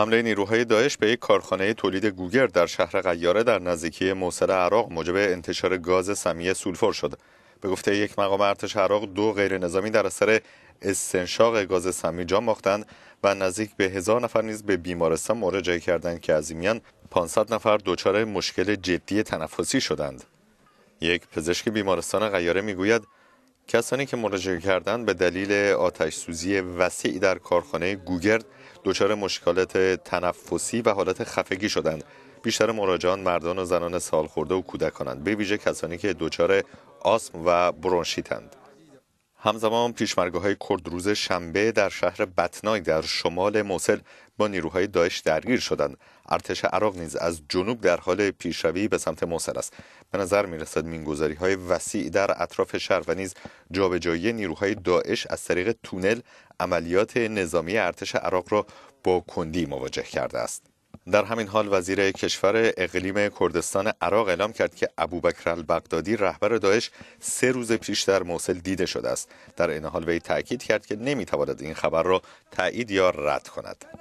حمله نیروهای داعش به یک کارخانه تولید گوگر در شهر قیاره در نزدیکی موصل عراق موجب انتشار گاز سمی سولفور شد به گفته یک مقام ارتش عراق دو غیر نظامی در اثر استنشاق گاز سمی جان باختند و نزدیک به هزار نفر نیز به بیمارستان مراجعه کردند که از میان 500 نفر دچار مشکل جدی تنفسی شدند یک پزشک بیمارستان قیاره میگوید کسانی که مراجعه کردند به دلیل آتش سوزی وسیعی در کارخانه گوگرد دچار مشکلات تنفسی و حالت خفگی شدند بیشتر مراجعان مردان و زنان سالخورده و کودکانند به ویژه کسانی که دچار آسم و برونشیتند همزمان پیشمرگه های کرد روز شنبه در شهر بتنای در شمال موسل با نیروهای داعش درگیر شدند ارتش عراق نیز از جنوب در حال پیشروی به سمت موسل است به نظر می رسد مینگذاری های وسیع در اطراف شهر و نیز جابجایی نیروهای داعش از طریق تونل عملیات نظامی ارتش عراق را با کندی مواجه کرده است در همین حال وزیر کشور اقلیم کردستان عراق اعلام کرد که ابوبکر البغدادی رهبر داعش سه روز پیش در موصل دیده شده است در این حال وی تاکید کرد که نمیتواند این خبر را تایید یا رد کند